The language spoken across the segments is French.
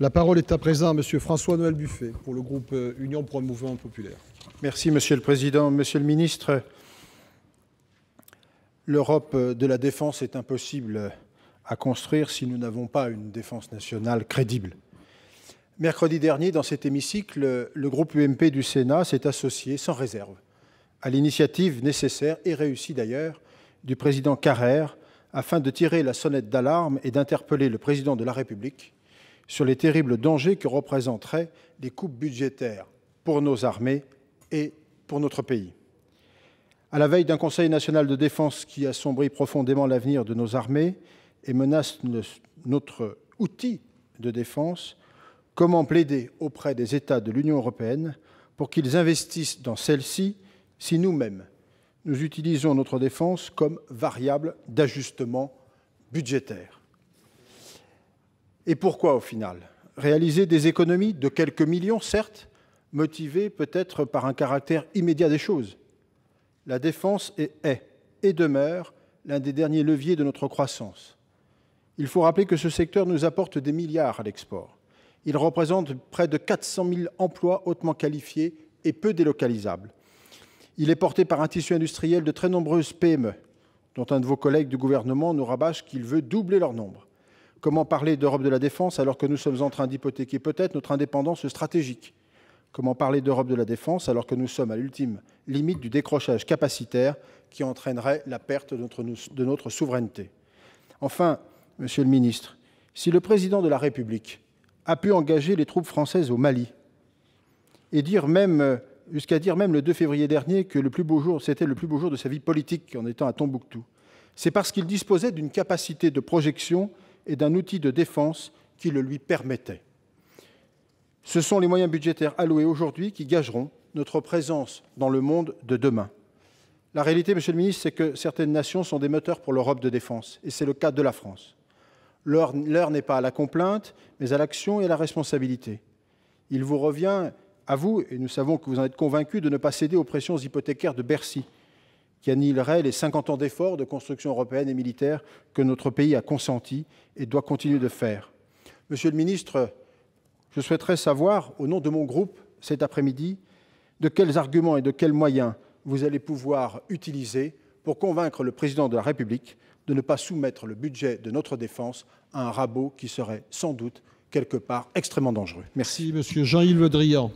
La parole est à présent à M. François-Noël Buffet pour le groupe euh, Union pour un mouvement populaire. Merci, Monsieur le Président. Monsieur le Ministre, l'Europe euh, de la défense est impossible à construire si nous n'avons pas une défense nationale crédible. Mercredi dernier, dans cet hémicycle, le groupe UMP du Sénat s'est associé sans réserve à l'initiative nécessaire et réussie d'ailleurs du président Carrère afin de tirer la sonnette d'alarme et d'interpeller le président de la République sur les terribles dangers que représenteraient les coupes budgétaires pour nos armées et pour notre pays. À la veille d'un Conseil national de défense qui assombrit profondément l'avenir de nos armées et menace notre outil de défense, comment plaider auprès des États de l'Union européenne pour qu'ils investissent dans celle-ci si nous-mêmes, nous utilisons notre défense comme variable d'ajustement budgétaire et pourquoi au final Réaliser des économies de quelques millions, certes, motivées peut-être par un caractère immédiat des choses. La défense est, et demeure l'un des derniers leviers de notre croissance. Il faut rappeler que ce secteur nous apporte des milliards à l'export. Il représente près de 400 000 emplois hautement qualifiés et peu délocalisables. Il est porté par un tissu industriel de très nombreuses PME, dont un de vos collègues du gouvernement nous rabâche qu'il veut doubler leur nombre. Comment parler d'Europe de la défense alors que nous sommes en train d'hypothéquer peut-être notre indépendance stratégique Comment parler d'Europe de la défense alors que nous sommes à l'ultime limite du décrochage capacitaire qui entraînerait la perte de notre, souveraineté Enfin, Monsieur le Ministre, si le Président de la République a pu engager les troupes françaises au Mali et dire même euh, jusqu'à dire même le 2 février dernier que le plus beau jour, c'était le plus beau jour de sa vie politique en étant à Tombouctou. C'est parce qu'il disposait d'une capacité de projection et d'un outil de défense qui le lui permettait. Ce sont les moyens budgétaires alloués aujourd'hui qui gageront notre présence dans le monde de demain. La réalité, Monsieur le Ministre, c'est que certaines nations sont des moteurs pour l'Europe de défense, et c'est le cas de la France. L'heure n'est pas à la complainte, mais à l'action et à la responsabilité. Il vous revient, à vous, et nous savons que vous en êtes convaincus, de ne pas céder aux pressions hypothécaires de Bercy, qui annihilerait les 50 ans d'efforts de construction européenne et militaire que notre pays a consenti et doit continuer de faire. Monsieur le ministre, je souhaiterais savoir, au nom de mon groupe, cet après-midi, de quels arguments et de quels moyens vous allez pouvoir utiliser pour convaincre le président de la République de ne pas soumettre le budget de notre défense à un rabot qui serait sans doute quelque part extrêmement dangereux. Merci. Merci monsieur Jean-Yves Le Drian.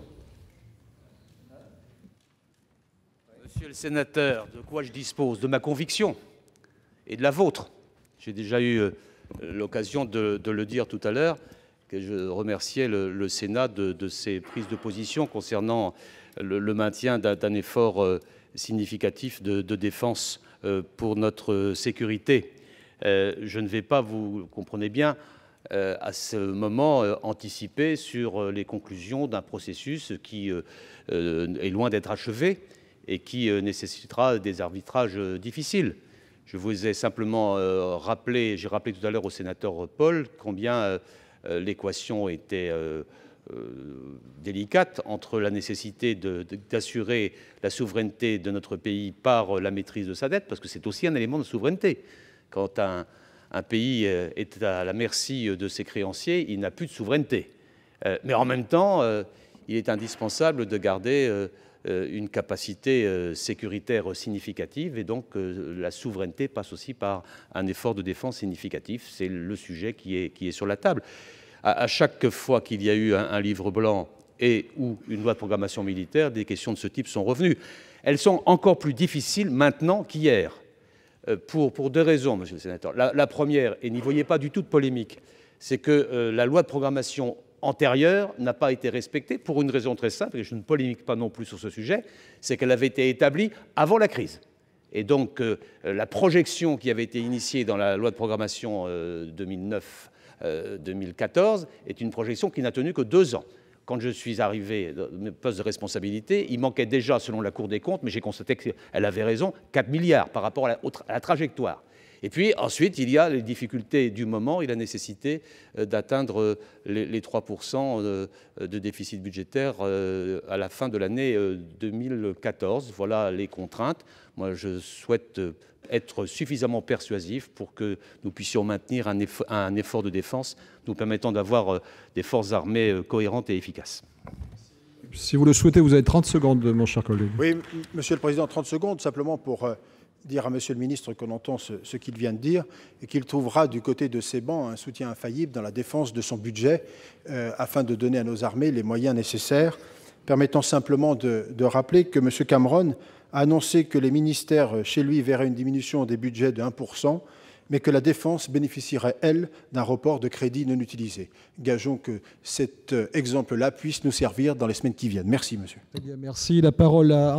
sénateur, de quoi je dispose De ma conviction et de la vôtre. J'ai déjà eu euh, l'occasion de, le dire tout à l'heure, que je remerciais le, Sénat de, ses prises de position concernant le, maintien d'un effort euh, significatif de, défense euh, pour notre sécurité. Je ne vais pas, vous comprenez bien, à ce moment anticiper sur les conclusions d'un processus qui est loin d'être achevé et qui euh, nécessitera des arbitrages euh, difficiles. Je vous ai simplement euh, rappelé, j'ai rappelé tout à l'heure au sénateur Paul combien l'équation était délicate entre la nécessité d'assurer la souveraineté de notre pays par la maîtrise de sa dette, parce que c'est aussi un élément de souveraineté. Quand un, pays est à la merci de ses créanciers, il n'a plus de souveraineté. Mais en même temps, il est indispensable de garder euh, une capacité euh, sécuritaire significative et donc euh, la souveraineté passe aussi par un effort de défense significatif. C'est le sujet qui est, qui est sur la table. À, chaque fois qu'il y a eu un, livre blanc et ou une loi de programmation militaire, des questions de ce type sont revenues. Elles sont encore plus difficiles maintenant qu'hier, pour, pour, deux raisons, monsieur le sénateur. La, première, et n'y voyez pas du tout de polémique, c'est que la loi de programmation antérieure n'a pas été respectée pour une raison très simple, et je ne polémique pas non plus sur ce sujet, c'est qu'elle avait été établie avant la crise. Et donc euh, la projection qui avait été initiée dans la loi de programmation 2009-2014 euh, euh, est une projection qui n'a tenu que deux ans quand je suis arrivé dans mes poste de responsabilité, il manquait déjà, selon la Cour des comptes, mais j'ai constaté qu'elle avait raison, 4 milliards par rapport à la trajectoire. Et puis ensuite, il y a les difficultés du moment et la nécessité euh, d'atteindre euh, les 3% euh, de déficit budgétaire à la fin de l'année 2014. Voilà les contraintes. Moi, je souhaite être suffisamment persuasif pour que nous puissions maintenir un, effort, un effort de défense nous permettant d'avoir des forces armées cohérentes et efficaces. Si vous le souhaitez, vous avez 30 secondes, mon cher collègue. Oui, Monsieur le Président, 30 secondes, simplement pour dire à Monsieur le ministre qu'on entend ce, qu'il vient de dire et qu'il trouvera du côté de ses bancs un soutien infaillible dans la défense de son budget euh, afin de donner à nos armées les moyens nécessaires. Permettant simplement de, rappeler que M. Cameron a annoncé que les ministères chez lui verraient une diminution des budgets de 1%, mais que la défense bénéficierait, elle, d'un report de crédit non utilisé. Gageons que cet euh, exemple-là puisse nous servir dans les semaines qui viennent. Merci, monsieur. Eh bien, merci. La parole à...